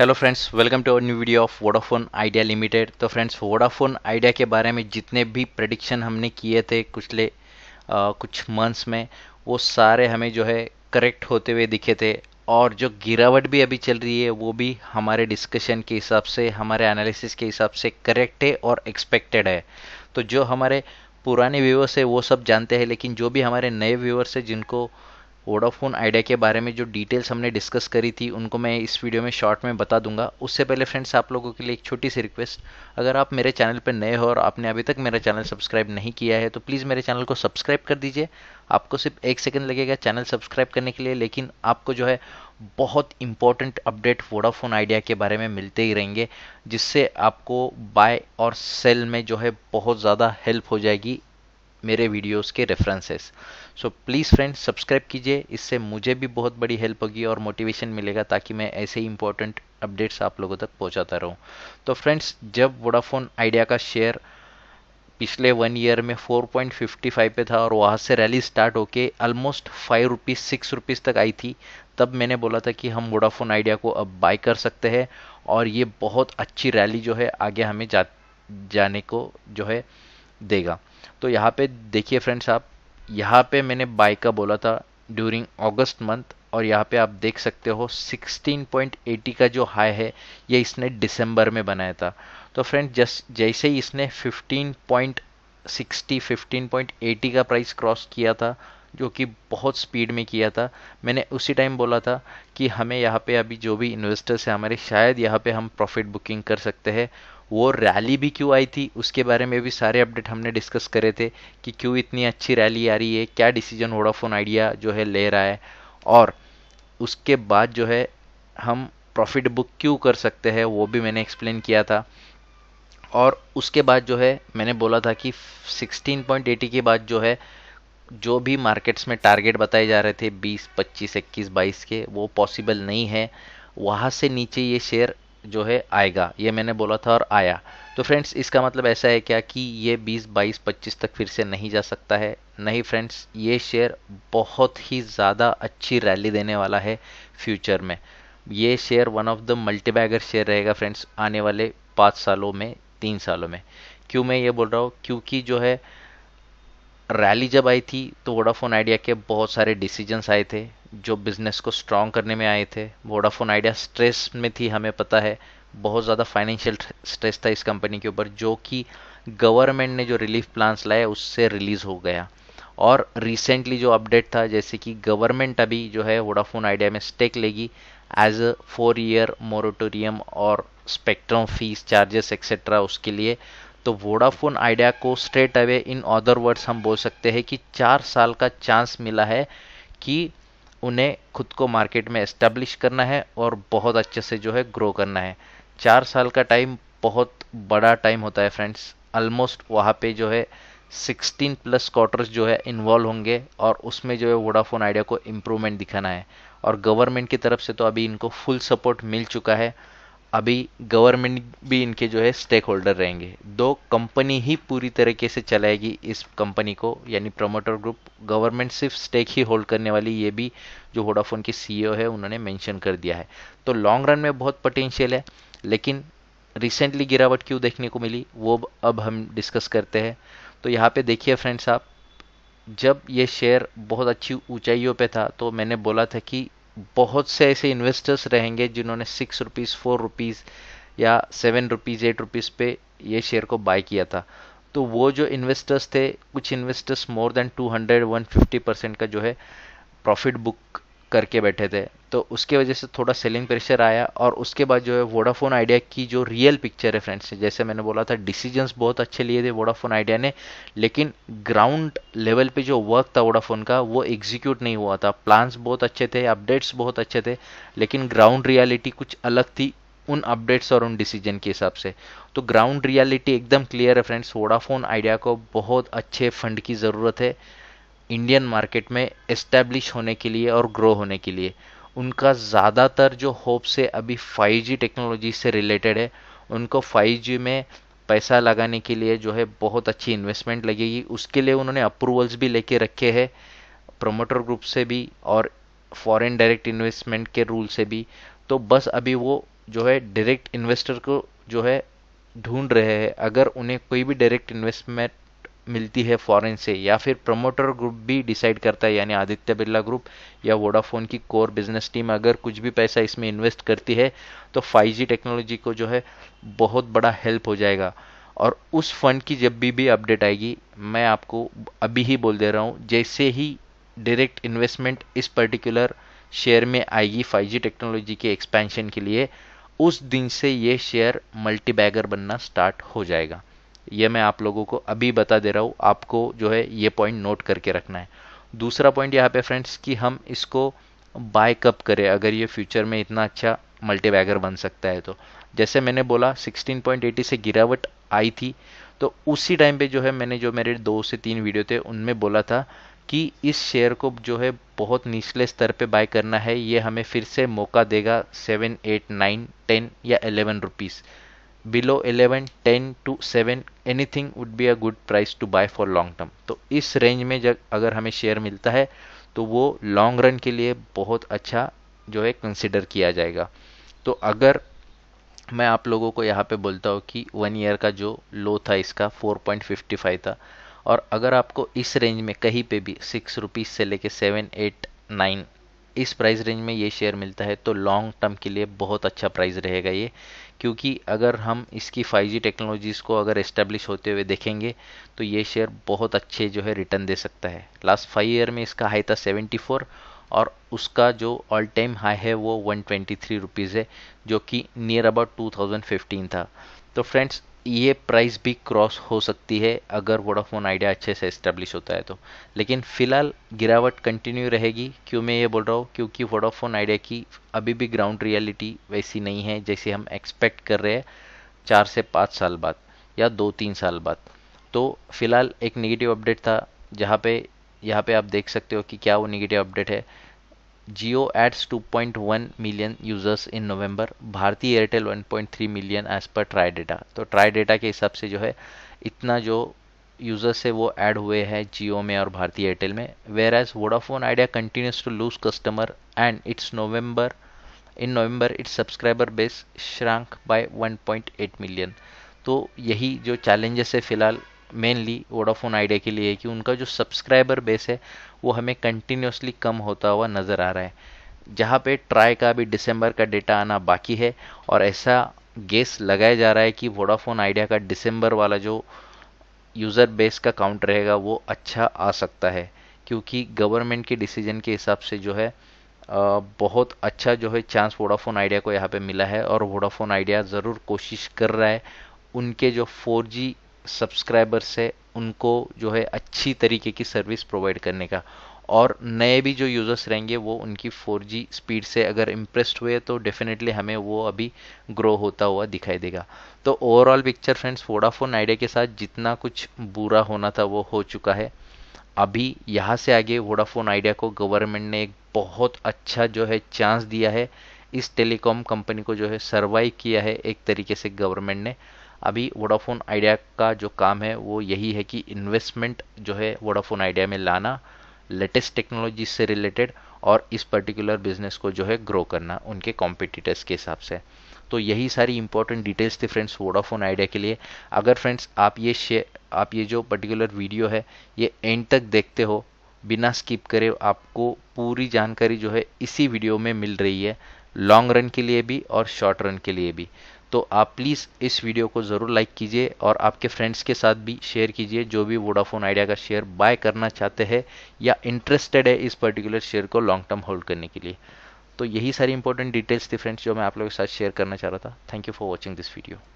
hello friends welcome to our new video of Vodafone Idea limited तो friends Vodafone Idea के बारे में जितने भी प्रडिक्शन हमने किए थे पिछले कुछ मंथ्स में वो सारे हमें जो है करेक्ट होते हुए दिखे थे और जो गिरावट भी अभी चल रही है वो भी हमारे डिस्कशन के हिसाब से हमारे एनालिसिस के हिसाब से करेक्ट है और एक्सपेक्टेड है तो जो हमारे पुराने व्यूवर्स है वो सब जानते हैं लेकिन जो भी हमारे नए व्यूवर्स है जिनको वोडाफोन आइडिया के बारे में जो डिटेल्स हमने डिस्कस करी थी उनको मैं इस वीडियो में शॉर्ट में बता दूंगा उससे पहले फ्रेंड्स आप लोगों के लिए एक छोटी सी रिक्वेस्ट अगर आप मेरे चैनल पर नए हो और आपने अभी तक मेरा चैनल सब्सक्राइब नहीं किया है तो प्लीज़ मेरे चैनल को सब्सक्राइब कर दीजिए आपको सिर्फ एक सेकेंड लगेगा चैनल सब्सक्राइब करने के लिए लेकिन आपको जो है बहुत इंपॉर्टेंट अपडेट वोडाफोन आइडिया के बारे में मिलते ही रहेंगे जिससे आपको बाय और सेल में जो है बहुत ज़्यादा हेल्प हो जाएगी मेरे वीडियोस के references so please friends subscribe कीजिए इससे मुझे भी बहुत बड़ी हेल्प होगी और मोटिवेशन मिलेगा ताकि मैं ऐसे ही इंपॉर्टेंट अपडेट्स आप लोगों तक पहुंचाता रहूं तो फ्रेंड्स जब वोडाफोन आइडिया का शेयर पिछले वन ईयर में 4.55 पे था और वहाँ से रैली स्टार्ट होके almost five rupees six rupees तक आई थी तब मैंने बोला था कि हम वोडाफोन आइडिया को अब बाय कर सकते हैं और ये बहुत अच्छी रैली जो है आगे हमें जा जाने को जो है देगा तो यहाँ पे देखिए फ्रेंड्स आप यहाँ पे मैंने बाय का बोला था ड्यूरिंग अगस्त मंथ और यहाँ पे आप देख सकते हो 16.80 का जो हाई है ये इसने दिसंबर में बनाया था तो फ्रेंड जस्ट जैसे ही इसने 15.60 15.80 का प्राइस क्रॉस किया था जो कि बहुत स्पीड में किया था मैंने उसी टाइम बोला था कि हमें यहाँ पे अभी जो भी इन्वेस्टर्स हैं हमारे शायद यहाँ पे हम प्रॉफिट बुकिंग कर सकते हैं वो रैली भी क्यों आई थी उसके बारे में भी सारे अपडेट हमने डिस्कस करे थे कि क्यों इतनी अच्छी रैली आ रही है क्या डिसीजन वोडाफोन आइडिया जो है ले रहा है और उसके बाद जो है हम प्रॉफिट बुक क्यों कर सकते हैं वो भी मैंने एक्सप्लेन किया था और उसके बाद जो है मैंने बोला था कि 16.80 के बाद जो है जो भी मार्केट्स में टारगेट बताए जा रहे थे 20, 25, 21, 22 के वो पॉसिबल नहीं है वहाँ से नीचे ये शेयर जो है आएगा ये मैंने बोला था और आया तो फ्रेंड्स इसका मतलब ऐसा है क्या कि ये 20 22 25 तक फिर से नहीं जा सकता है नहीं फ्रेंड्स ये शेयर बहुत ही ज़्यादा अच्छी रैली देने वाला है फ्यूचर में ये share one of the multibagger share रहेगा फ्रेंड्स आने वाले पाँच सालों में तीन सालों में क्यों मैं ये बोल रहा हूँ क्योंकि जो है रैली जब आई थी तो वोडाफोन आइडिया के बहुत सारे डिसीजंस आए थे जो बिज़नेस को स्ट्रांग करने में आए थे वोडाफोन आइडिया स्ट्रेस में थी हमें पता है बहुत ज़्यादा फाइनेंशियल स्ट्रेस था इस कंपनी के ऊपर जो कि गवर्नमेंट ने जो रिलीफ प्लान्स लाए उससे रिलीज़ हो गया और रिसेंटली जो अपडेट था जैसे कि गवर्नमेंट अभी जो है वोडाफोन आइडिया में स्टेक लेगी as a four year moratorium और स्पेक्ट्रम फीस चार्जेस एक्सेट्रा उसके लिए तो वोडाफोन आइडिया को straight away in other words हम बोल सकते हैं कि चार साल का चांस मिला है कि उन्हें खुद को मार्केट में इस्टेब्लिश करना है और बहुत अच्छे से जो है ग्रो करना है चार साल का टाइम बहुत बड़ा टाइम होता है फ्रेंड्स ऑलमोस्ट वहाँ पे जो है 16 प्लस क्वार्टर्स जो है इन्वॉल्व होंगे और उसमें जो है वोडाफोन आइडिया को इम्प्रूवमेंट दिखाना है और गवर्नमेंट की तरफ से तो अभी इनको फुल सपोर्ट मिल चुका है अभी गवर्नमेंट भी इनके जो है स्टेक होल्डर रहेंगे दो कंपनी ही पूरी तरीके से चलाएगी इस कंपनी को यानी प्रमोटर ग्रुप गवर्नमेंट सिर्फ स्टेक ही होल्ड करने वाली ये भी जो वोडाफोन की सीईओ है उन्होंने मेंशन कर दिया है तो लॉन्ग रन में बहुत पोटेंशियल है लेकिन रिसेंटली गिरावट क्यों देखने को मिली वो अब हम डिस्कस करते हैं तो यहाँ पे देखिए फ्रेंड्स आप जब ये शेयर बहुत अच्छी ऊंचाइयों पे था तो मैंने बोला था कि बहुत से ऐसे इन्वेस्टर्स रहेंगे जिन्होंने सिक्स रुपीज़ फोर रुपीज़ या सेवन रुपीज़ एट रुपीज़ पे ये शेयर को बाय किया था तो वो जो इन्वेस्टर्स थे कुछ investors more than two hundred one fifty percent का जो है प्रॉफिट बुक करके बैठे थे तो उसके वजह से थोड़ा सेलिंग प्रेशर आया और उसके बाद जो है वोडाफोन आइडिया की जो रियल पिक्चर है फ्रेंड्स जैसे मैंने बोला था डिसीजंस बहुत अच्छे लिए थे वोडाफोन आइडिया ने लेकिन ग्राउंड लेवल पे जो वर्क था वोडाफोन का वो एग्जीक्यूट नहीं हुआ था प्लान्स बहुत अच्छे थे अपडेट्स बहुत अच्छे थे लेकिन ग्राउंड रियालिटी कुछ अलग थी उन अपडेट्स और उन डिसीजन के हिसाब से तो ग्राउंड रियलिटी एकदम क्लियर है फ्रेंड्स वोडाफोन आइडिया को बहुत अच्छे फंड की ज़रूरत है इंडियन मार्केट में इस्टेब्लिश होने के लिए और ग्रो होने के लिए उनका ज़्यादातर जो होप से अभी फाइव टेक्नोलॉजी से रिलेटेड है उनको फाइव में पैसा लगाने के लिए जो है बहुत अच्छी इन्वेस्टमेंट लगेगी उसके लिए उन्होंने अप्रूवल्स भी लेके रखे हैं प्रोमोटर ग्रुप से भी और फॉरेन डायरेक्ट इन्वेस्टमेंट के रूल से भी तो बस अभी वो जो है डायरेक्ट इन्वेस्टर को जो है ढूंढ रहे हैं अगर उन्हें कोई भी डायरेक्ट इन्वेस्टमेंट मिलती है फॉरेन से या फिर प्रमोटर ग्रुप भी डिसाइड करता है यानी आदित्य बिरला ग्रुप या वोडाफोन की कोर बिजनेस टीम अगर कुछ भी पैसा इसमें इन्वेस्ट करती है तो 5G टेक्नोलॉजी को जो है बहुत बड़ा हेल्प हो जाएगा और उस फंड की जब भी भी अपडेट आएगी मैं आपको अभी ही बोल दे रहा हूँ जैसे ही डायरेक्ट इन्वेस्टमेंट इस पर्टिकुलर शेयर में आएगी फाइव टेक्नोलॉजी के एक्सपेंशन के लिए उस दिन से ये शेयर मल्टीबैगर बनना स्टार्ट हो जाएगा ये मैं आप लोगों को अभी बता दे रहा हूँ आपको जो है ये पॉइंट नोट करके रखना है दूसरा पॉइंट यहाँ पे फ्रेंड्स कि हम इसको बाय कब करें अगर ये फ्यूचर में इतना अच्छा मल्टीबैगर बन सकता है तो जैसे मैंने बोला 16.80 से गिरावट आई थी तो उसी टाइम पे जो है मैंने जो मेरे दो से तीन वीडियो थे उनमें बोला था कि इस शेयर को जो है बहुत निचले स्तर पे बाय करना है ये हमें फिर से मौका देगा सेवन एट नाइन टेन या eleven rupees below 11 10 to 7 anything would be a good price to buy for long term तो इस रेंज में जब अगर हमें शेयर मिलता है तो वो लॉन्ग रन के लिए बहुत अच्छा जो है कंसिडर किया जाएगा तो अगर मैं आप लोगों को यहाँ पे बोलता हूँ कि वन ईयर का जो लो था इसका 4.55 था और अगर आपको इस रेंज में कहीं पे भी सिक्स रुपीज़ से लेके सेवन एट नाइन इस प्राइस रेंज में ये शेयर मिलता है तो लॉन्ग टर्म के लिए बहुत अच्छा प्राइस रहेगा ये क्योंकि अगर हम इसकी जी टेक्नोलॉजीज़ को अगर इस्टेब्लिश होते हुए देखेंगे तो ये शेयर बहुत अच्छे जो है रिटर्न दे सकता है लास्ट फाइव ईयर में इसका हाई था 74 और उसका जो ऑल टाइम हाई है वो वन ट्वेंटी थ्री रुपीज़ है जो कि near about two thousand fifteen था तो फ्रेंड्स ये प्राइस भी क्रॉस हो सकती है अगर वोडाफोन आइडिया अच्छे से इस्टेब्लिश होता है तो लेकिन फ़िलहाल गिरावट कंटिन्यू रहेगी क्यों मैं ये बोल रहा हूँ क्योंकि वोडाफोन आइडिया की अभी भी ग्राउंड रियलिटी वैसी नहीं है जैसे हम एक्सपेक्ट कर रहे हैं चार से पाँच साल बाद या दो तीन साल बाद तो फ़िलहाल एक निगेटिव अपडेट था जहाँ पे यहाँ पे आप देख सकते हो कि क्या वो निगेटिव अपडेट है Jio adds 2.1 million users in November Bharti Airtel 1.3 million as per TRAI data तो ट्राई डेटा के हिसाब से जो है इतना जो यूजर्स है वो ऐड हुए हैं जियो में और भारतीय एयरटेल में whereas Vodafone Idea continues to lose customer and its November in November its subscriber base shrank by 1.8 million तो यही जो चैलेंजेस है फिलहाल मेनली वोडाफोन आइडिया के लिए है कि उनका जो सब्सक्राइबर बेस है वो हमें कंटिन्यूसली कम होता हुआ नज़र आ रहा है जहाँ पे ट्राई का भी दिसंबर का डेटा आना बाकी है और ऐसा गेस लगाया जा रहा है कि वोडाफोन आइडिया का दिसंबर वाला जो यूज़र बेस का काउंट रहेगा वो अच्छा आ सकता है क्योंकि गवर्नमेंट के डिसीजन के हिसाब से जो है बहुत अच्छा जो है चांस वोडाफोन आइडिया को यहाँ पे मिला है और वोडाफोन आइडिया ज़रूर कोशिश कर रहा है उनके जो 4G सब्सक्राइबर्स है उनको जो है अच्छी तरीके की सर्विस प्रोवाइड करने का और नए भी जो यूज़र्स रहेंगे वो उनकी 4G स्पीड से अगर इम्प्रेस्ड हुए तो डेफिनेटली हमें वो अभी ग्रो होता हुआ दिखाई देगा तो overall picture friends Vodafone Idea के साथ जितना कुछ बुरा होना था वो हो चुका है अभी यहाँ से आगे वोडाफोन आइडिया को गवर्नमेंट ने एक बहुत अच्छा जो है चांस दिया है इस टेलीकॉम कंपनी को जो है सर्वाइव किया है एक तरीके से गवर्नमेंट ने अभी वोडाफोन आइडिया का जो काम है वो यही है कि इन्वेस्टमेंट जो है वोडाफोन आइडिया में लाना लेटेस्ट टेक्नोलॉजी से रिलेटेड और इस पर्टिकुलर बिजनेस को जो है ग्रो करना उनके कॉम्पिटिटर्स के हिसाब से तो यही सारी इंपॉर्टेंट डिटेल्स थी फ्रेंड्स वोडाफोन आइडिया के लिए अगर फ्रेंड्स आप ये शे आप ये जो पर्टिकुलर वीडियो है ये एंड तक देखते हो बिना स्किप करे आपको पूरी जानकारी जो है इसी वीडियो में मिल रही है लॉन्ग रन के लिए भी और शॉर्ट रन के लिए भी तो आप प्लीज़ इस वीडियो को ज़रूर लाइक कीजिए और आपके फ्रेंड्स के साथ भी शेयर कीजिए जो भी वोडाफोन आइडिया का शेयर बाय करना चाहते हैं या इंटरेस्टेड है इस पर्टिकुलर शेयर को लॉन्ग टर्म होल्ड करने के लिए तो यही सारी इंपॉर्टेंट डिटेल्स थी फ्रेंड्स जो मैं आप लोगों के साथ शेयर करना चाह रहा था thank you for watching this video